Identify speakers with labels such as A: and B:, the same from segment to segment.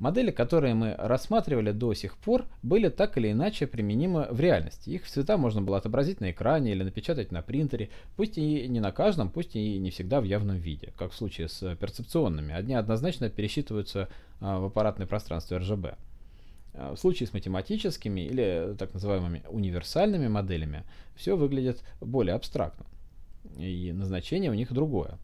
A: Модели, которые мы рассматривали до сих пор, были так или иначе применимы в реальности. Их цвета можно было отобразить на экране или напечатать на принтере, пусть и не на каждом, пусть и не всегда в явном виде, как в случае с перцепционными. Одни однозначно пересчитываются а, в аппаратное пространство RGB. А, в случае с математическими или так называемыми универсальными моделями все выглядит более абстрактно, и назначение у них другое.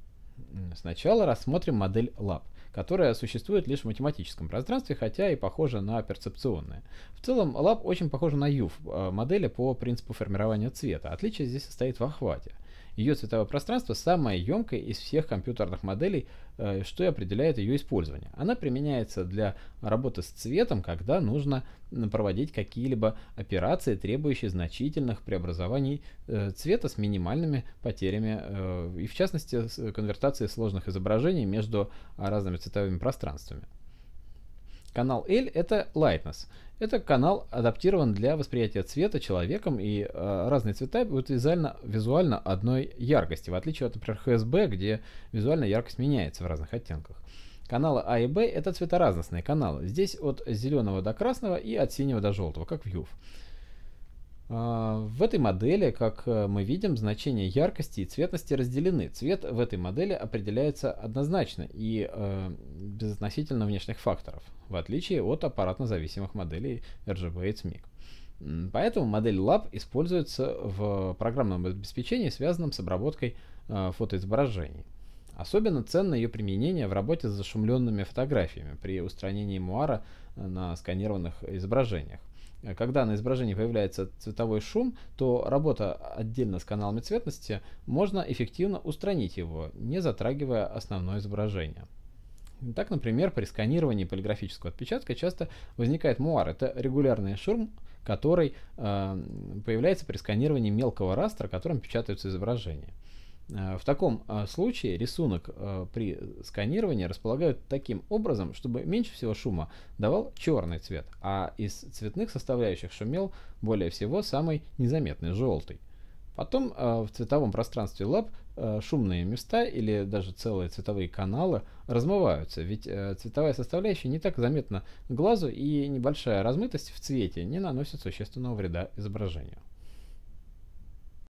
A: Сначала рассмотрим модель LAB которая существует лишь в математическом пространстве, хотя и похожа на перцепционное. В целом, лаб очень похожа на UV э, модели по принципу формирования цвета. Отличие здесь состоит в охвате. Ее цветовое пространство самое емкое из всех компьютерных моделей, э, что и определяет ее использование. Она применяется для работы с цветом, когда нужно проводить какие-либо операции, требующие значительных преобразований э, цвета с минимальными потерями, э, и в частности конвертации сложных изображений между разными цветовыми пространствами. Канал L – это lightness. Это канал адаптирован для восприятия цвета человеком, и э, разные цвета будут визуально, визуально одной яркости, в отличие от, например, HSB, где визуальная яркость меняется в разных оттенках. Каналы А и Б – это цветоразностные каналы. Здесь от зеленого до красного и от синего до желтого, как в Юв. А, в этой модели, как э, мы видим, значения яркости и цветности разделены. Цвет в этой модели определяется однозначно и э, безотносительно внешних факторов, в отличие от аппаратно-зависимых моделей RGB и CMYK. Поэтому модель Lab используется в программном обеспечении, связанном с обработкой э, фотоизображений. Особенно ценно ее применение в работе с зашумленными фотографиями при устранении муара э, на сканированных изображениях. Э, когда на изображении появляется цветовой шум, то работа отдельно с каналами цветности можно эффективно устранить его, не затрагивая основное изображение. Так, например, при сканировании полиграфического отпечатка часто возникает муар. Это регулярный шум, который э, появляется при сканировании мелкого растра, которым печатаются изображения. Э, в таком э, случае рисунок э, при сканировании располагают таким образом, чтобы меньше всего шума давал черный цвет, а из цветных составляющих шумел более всего самый незаметный желтый. Потом в цветовом пространстве лап шумные места или даже целые цветовые каналы размываются, ведь цветовая составляющая не так заметна глазу и небольшая размытость в цвете не наносит существенного вреда изображению.